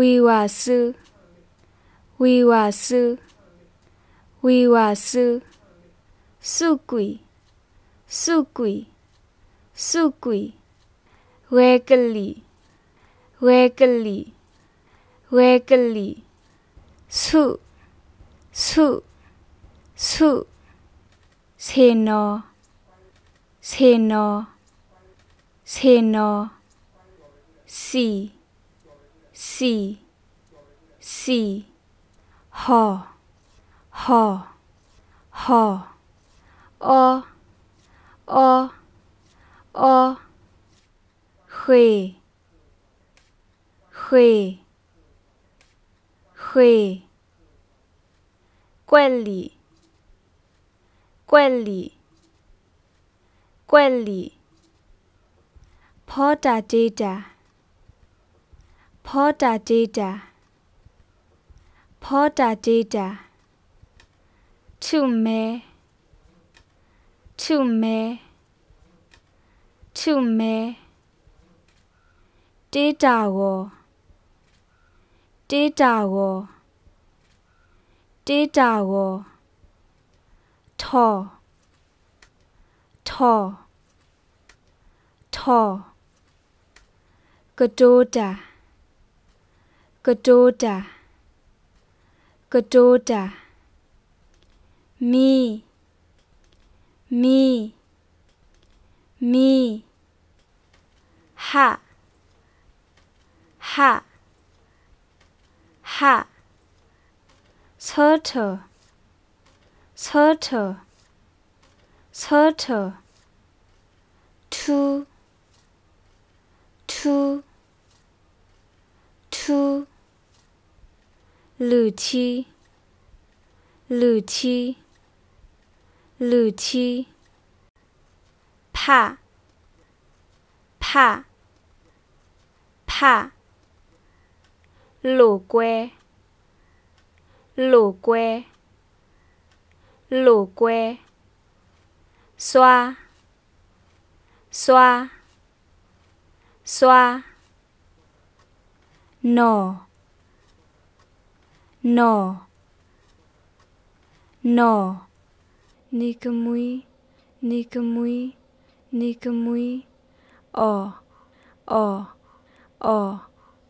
위와스 위와스 위와스 수구이 수구이 수구이 외글리 외글리 외글리 수수수 세너 세너 세너 시是是，何何何？哦哦哦！会会会！管理管理管理，Poda data。Porter data Porter data ထုမဲထုမဲထုမဲ data ဝ data ဝ data ဝထထထကတိုတာ Gododa, Gododa. Me, me, me. Ha, ha, ha. Soto. Soto. Soto. Two, two. 楼梯，楼梯，楼梯，爬，爬，爬，路过，路过，路过，刷，刷，刷，挪。No。No。尼个 muy，尼个 muy，尼个 muy。哦哦哦！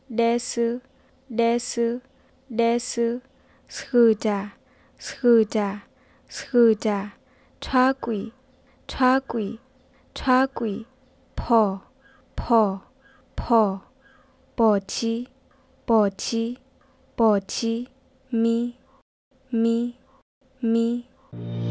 得斯得斯得斯！舒家舒家舒家！抓鬼抓鬼抓鬼！跑跑跑！跑起跑起跑起！me, me, me.